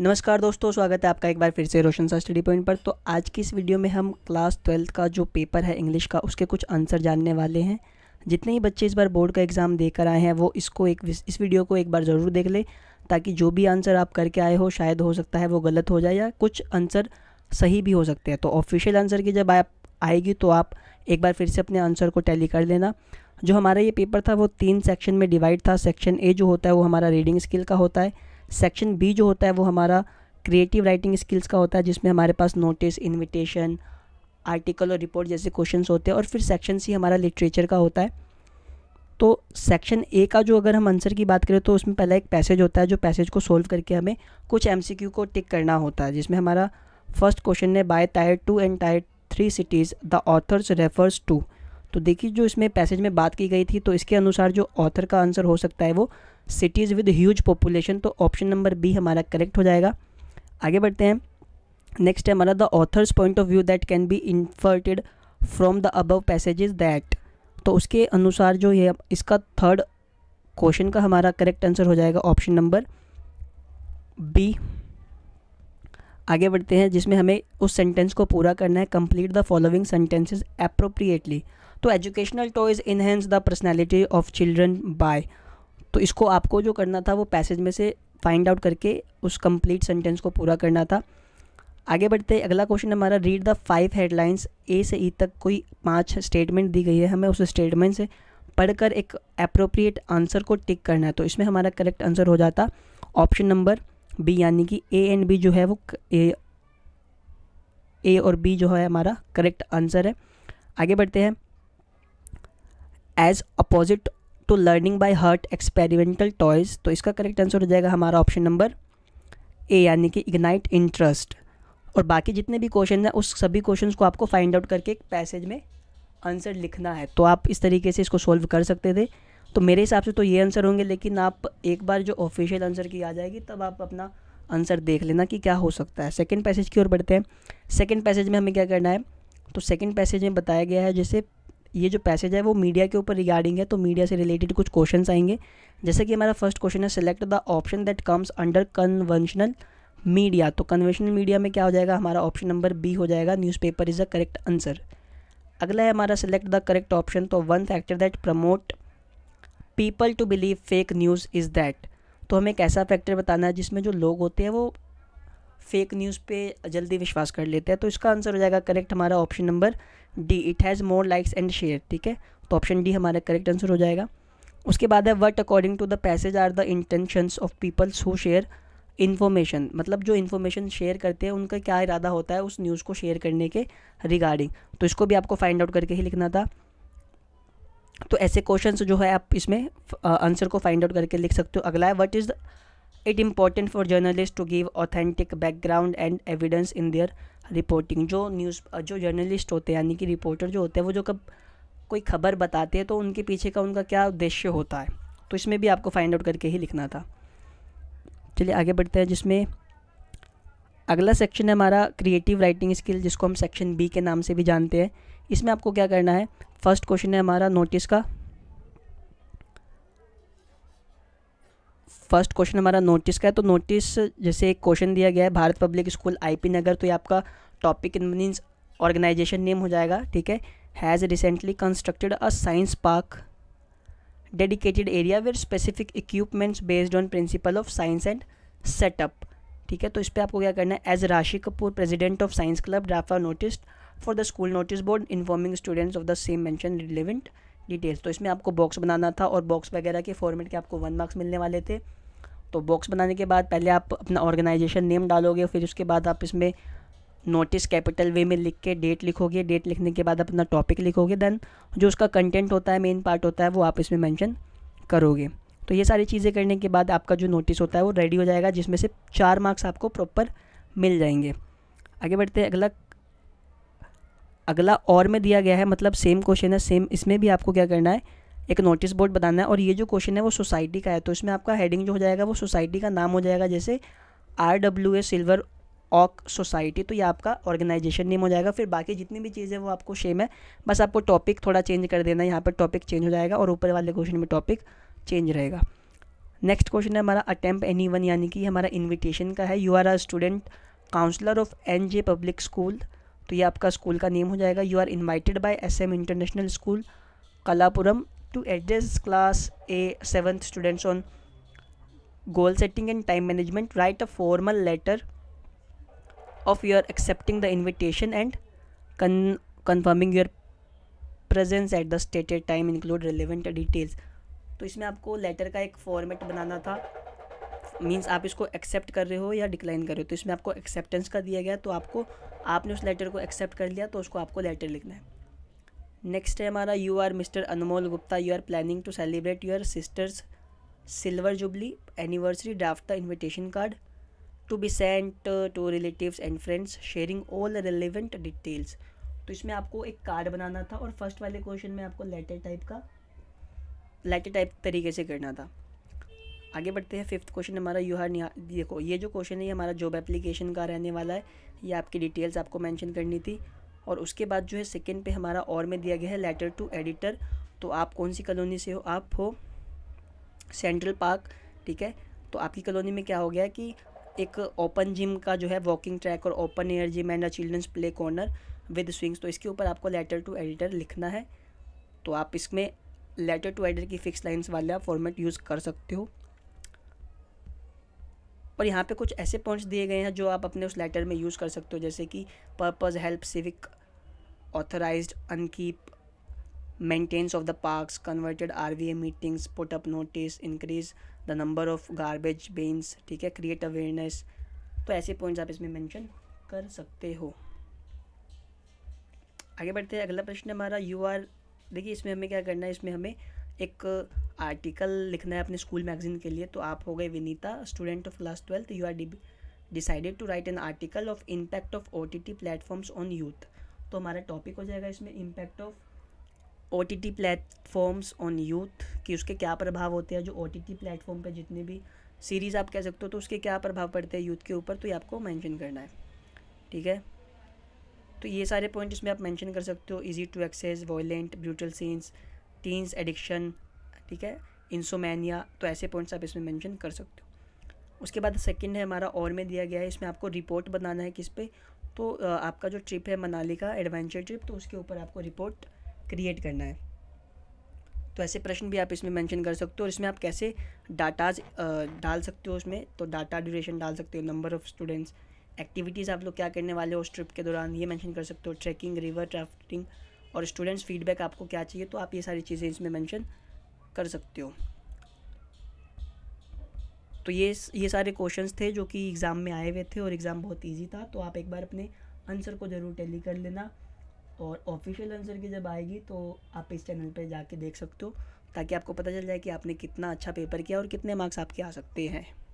नमस्कार दोस्तों स्वागत है आपका एक बार फिर से रोशन सा स्टडी पॉइंट पर तो आज की इस वीडियो में हम क्लास ट्वेल्थ का जो पेपर है इंग्लिश का उसके कुछ आंसर जानने वाले हैं जितने ही बच्चे इस बार बोर्ड का एग्ज़ाम देकर आए हैं वो इसको एक इस वीडियो को एक बार ज़रूर देख ले ताकि जो भी आंसर आप करके आए हो शायद हो सकता है वो गलत हो जाए या कुछ आंसर सही भी हो सकते हैं तो ऑफिशियल आंसर की जब आप आएगी तो आप एक बार फिर से अपने आंसर को टैली कर लेना जो हमारा ये पेपर था वो तीन सेक्शन में डिवाइड था सेक्शन ए जो होता है वो हमारा रीडिंग स्किल का होता है सेक्शन बी जो होता है वो हमारा क्रिएटिव राइटिंग स्किल्स का होता है जिसमें हमारे पास नोटिस इन्विटेशन आर्टिकल और रिपोर्ट जैसे क्वेश्चन होते हैं और फिर सेक्शन सी हमारा लिटरेचर का होता है तो सेक्शन ए का जो अगर हम आंसर की बात करें तो उसमें पहला एक पैसेज होता है जो पैसेज को सोल्व करके हमें कुछ एम को टिक करना होता है जिसमें हमारा फर्स्ट क्वेश्चन है by tier two and tier three cities the authors refers to तो देखिए जो इसमें पैसेज में बात की गई थी तो इसके अनुसार जो ऑथर का आंसर हो सकता है वो सिटीज़ विद ह्यूज पॉपुलेशन तो ऑप्शन नंबर बी हमारा करेक्ट हो जाएगा आगे बढ़ते हैं नेक्स्ट है हमारा the authors point of view that can be inferred from the above passages that तो उसके अनुसार जो है इसका थर्ड क्वेश्चन का हमारा करेक्ट आंसर हो जाएगा ऑप्शन नंबर बी आगे बढ़ते हैं जिसमें हमें उस सेंटेंस को पूरा करना है complete the following sentences appropriately तो educational toys enhance the personality of children by तो इसको आपको जो करना था वो पैसेज में से फाइंड आउट करके उस कंप्लीट सेंटेंस को पूरा करना था आगे बढ़ते अगला क्वेश्चन हमारा read the five headlines A से ई e तक कोई पांच स्टेटमेंट दी गई है हमें उस स्टेटमेंट से पढ़कर एक अप्रोप्रिएट आंसर को टिक करना है तो इसमें हमारा करेक्ट आंसर हो जाता ऑप्शन नंबर बी यानी कि ए एंड बी जो है वो ए ए और बी जो है हमारा करेक्ट आंसर है आगे बढ़ते हैं as opposite to learning by heart experimental toys तो इसका करेक्ट आंसर हो जाएगा हमारा ऑप्शन नंबर ए यानी कि इग्नाइट इंटरेस्ट और बाकी जितने भी क्वेश्चन हैं उस सभी क्वेश्चन को आपको फाइंड आउट करके एक पैसेज में आंसर लिखना है तो आप इस तरीके से इसको सॉल्व कर सकते थे तो मेरे हिसाब से तो ये आंसर होंगे लेकिन आप एक बार जो ऑफिशियल आंसर की आ जाएगी तब आप अपना आंसर देख लेना कि क्या हो सकता है सेकेंड पैसेज की ओर बढ़ते हैं सेकेंड पैसेज में हमें क्या करना है तो सेकेंड पैसेज में बताया गया है जैसे ये जो पैसेज है वो मीडिया के ऊपर रिगार्डिंग है तो मीडिया से रिलेटेड कुछ क्वेश्चन आएंगे जैसे कि हमारा फर्स्ट क्वेश्चन है select the option that comes under conventional media तो कन्वेंशनल मीडिया में क्या हो जाएगा हमारा ऑप्शन नंबर बी हो जाएगा newspaper is the correct answer अगला है हमारा सेलेक्ट द करेक्ट ऑप्शन तो one factor that promote people to believe fake news is that तो हमें एक ऐसा फैक्टर बताना है जिसमें जो लोग होते हैं वो फेक न्यूज़ पे जल्दी विश्वास कर लेते हैं तो इसका आंसर हो जाएगा करेक्ट हमारा option number D it has more likes and share ठीक है तो ऑप्शन डी हमारा करेक्ट आंसर हो जाएगा उसके बाद है what according to the passage are the intentions of peoples who share information मतलब जो इन्फॉर्मेशन शेयर करते हैं उनका क्या इरादा होता है उस न्यूज़ को शेयर करने के रिगार्डिंग तो इसको भी आपको फाइंड आउट करके ही लिखना था तो ऐसे क्वेश्चन जो है आप इसमें आंसर uh, को फाइंड आउट करके लिख सकते हो अगला है what is the it important for journalist to give authentic background and evidence in their reporting जो न्यूज़ जो जर्नलिस्ट होते हैं यानी कि रिपोर्टर जो होते हैं वो जो कब कोई खबर बताते हैं तो उनके पीछे का उनका क्या उद्देश्य होता है तो इसमें भी आपको फाइंड आउट करके ही लिखना था चलिए आगे बढ़ते हैं जिसमें अगला सेक्शन है हमारा क्रिएटिव राइटिंग स्किल जिसको हम सेक्शन बी के नाम से भी जानते हैं इसमें आपको क्या करना है फर्स्ट क्वेश्चन है हमारा नोटिस का फर्स्ट क्वेश्चन हमारा नोटिस का है तो नोटिस जैसे एक क्वेश्चन दिया गया है Bharat public school IP Nagar तो ये आपका टॉपिक मीन्स ऑर्गेनाइजेशन नेम हो जाएगा ठीक है has recently constructed a science park dedicated area with specific equipments based on principle of science and setup ठीक है तो इस पर आपको क्या करना है as Rashi Kapoor president of science club draft notice for the school notice board informing students of the same mention relevant details तो इसमें आपको बॉक्स बनाना था और बॉक्स वगैरह के फॉर्मेट के आपको वन मार्क्स मिलने वाले थे तो बॉक्स बनाने के बाद पहले आप अपना ऑर्गेनाइजेशन नेम डालोगे फिर उसके बाद आप इसमें नोटिस कैपिटल वे में लिख के डेट लिखोगे डेट लिखने के बाद अपना टॉपिक लिखोगे देन जो उसका कंटेंट होता है मेन पार्ट होता है वो आप इसमें मैंशन करोगे तो ये सारी चीज़ें करने के बाद आपका जो नोटिस होता है वो रेडी हो जाएगा जिसमें से चार मार्क्स आपको प्रॉपर मिल जाएंगे आगे बढ़ते हैं अगला अगला और में दिया गया है मतलब सेम क्वेश्चन है सेम इसमें भी आपको क्या करना है एक नोटिस बोर्ड बनाना है और ये जो क्वेश्चन है वो सोसाइटी का है तो इसमें आपका हेडिंग जो हो जाएगा वो सोसाइटी का नाम हो जाएगा जैसे R W A silver oak society तो ये आपका ऑर्गेनाइजेशन नेम हो जाएगा फिर बाकी जितनी भी चीज़ें वो आपको सेम है बस आपको टॉपिक थोड़ा चेंज कर देना है यहाँ पर टॉपिक चेंज हो जाएगा और ऊपर वाले क्वेश्चन में टॉपिक चेंज रहेगा नेक्स्ट क्वेश्चन है हमारा अटैम्प एनी वन यानी कि हमारा इन्विटेशन का है you are a student counsellor of N J public school तो ये आपका स्कूल का नेम हो जाएगा you are invited by S M international school Kalapuram to address class A seventh students on goal setting and time management write a formal letter of your accepting the invitation and confirming your presence at the stated time include relevant details तो इसमें आपको letter का एक format बनाना था means आप इसको accept कर रहे हो या डिक्लाइन कर रहे हो तो इसमें आपको एक्सेप्टेंस का दिया गया तो आपको आपने उस लेटर को एक्सेप्ट कर लिया तो उसको आपको लेटर लिखना है नेक्स्ट है हमारा you are mister Anmol Gupta you are planning to celebrate your sister's silver jubilee anniversary draft the invitation card to be sent to relative and friends sharing all relevant details तो इसमें आपको एक कार्ड बनाना था और फर्स्ट वाले question में आपको letter type का लेटर टाइप तरीके से करना था आगे बढ़ते हैं फिफ्थ क्वेश्चन हमारा यू हर देखो ये जो क्वेश्चन है ये हमारा जॉब एप्लीकेशन का रहने वाला है ये आपकी डिटेल्स आपको मेंशन करनी थी और उसके बाद जो है सेकेंड पे हमारा और में दिया गया है लेटर टू एडिटर तो आप कौन सी कॉलोनी से हो आप हो सेंट्रल पार्क ठीक है तो आपकी कॉलोनी में क्या हो गया कि एक ओपन जिम का जो है वॉकिंग ट्रैक और open air gym and a children's play corner with swings तो इसके ऊपर आपको लेटर टू एडिटर लिखना है तो आप इसमें लेटर टू एडिटर की फिक्स लाइन्स वाला फॉर्मेट यूज़ कर सकते हो और यहाँ पे कुछ ऐसे पॉइंट्स दिए गए हैं जो आप अपने उस लेटर में यूज़ कर सकते हो जैसे कि purpose help civic authorise upkeep maintenance of the parks converted R वी A meetings put up notice increase the number of garbage bins ठीक है क्रिएट अवेयरनेस तो ऐसे पॉइंट्स आप इसमें मैंशन कर सकते हो आगे बढ़ते हैं अगला प्रश्न हमारा यू आर देखिए इसमें हमें क्या करना है इसमें हमें एक आर्टिकल लिखना है अपने स्कूल मैगजीन के लिए तो आप हो गए Vinita student of class twelfth you are decided to write an article of impact of O T T platforms on youth तो हमारा टॉपिक हो जाएगा इसमें impact of O T T platforms on youth कि उसके क्या प्रभाव होते हैं जो ओ टी टी प्लेटफॉर्म पर जितने भी सीरीज़ आप कह सकते हो तो उसके क्या प्रभाव पड़ते हैं यूथ के ऊपर तो ये आपको मैंशन करना है ठीक है तो ये सारे पॉइंट इसमें आप मैंशन कर सकते हो easy to access violent brutal scenes teens addiction ठीक है इंसोमैनिया तो ऐसे पॉइंट्स आप इसमें मेंशन कर सकते हो उसके बाद सेकंड है हमारा और में दिया गया है इसमें आपको रिपोर्ट बनाना है किस पे तो आपका जो ट्रिप है मनाली का एडवेंचर ट्रिप तो उसके ऊपर आपको रिपोर्ट क्रिएट करना है तो ऐसे प्रश्न भी आप इसमें मेंशन कर सकते हो और इसमें आप कैसे डाटाज डाल सकते हो उसमें तो डाटा ड्यूरेशन डाल सकते हो नंबर ऑफ़ स्टूडेंट्स एक्टिविटीज़ आप लोग क्या करने वाले हो उस ट्रिप के दौरान ये मेंशन कर सकते हो ट्रैकिंग रिवर राफ्टिंग और स्टूडेंट्स फीडबैक आपको क्या चाहिए तो आप ये सारी चीज़ें इसमें मैंशन कर सकते हो तो ये ये सारे क्वेश्चंस थे जो कि एग्ज़ाम में आए हुए थे और एग्ज़ाम बहुत इजी था तो आप एक बार अपने आंसर को ज़रूर टैली कर लेना और ऑफिशियल आंसर की जब आएगी तो आप इस चैनल पर जाके देख सकते हो ताकि आपको पता चल जाए कि आपने कितना अच्छा पेपर किया और कितने मार्क्स आपके आ सकते हैं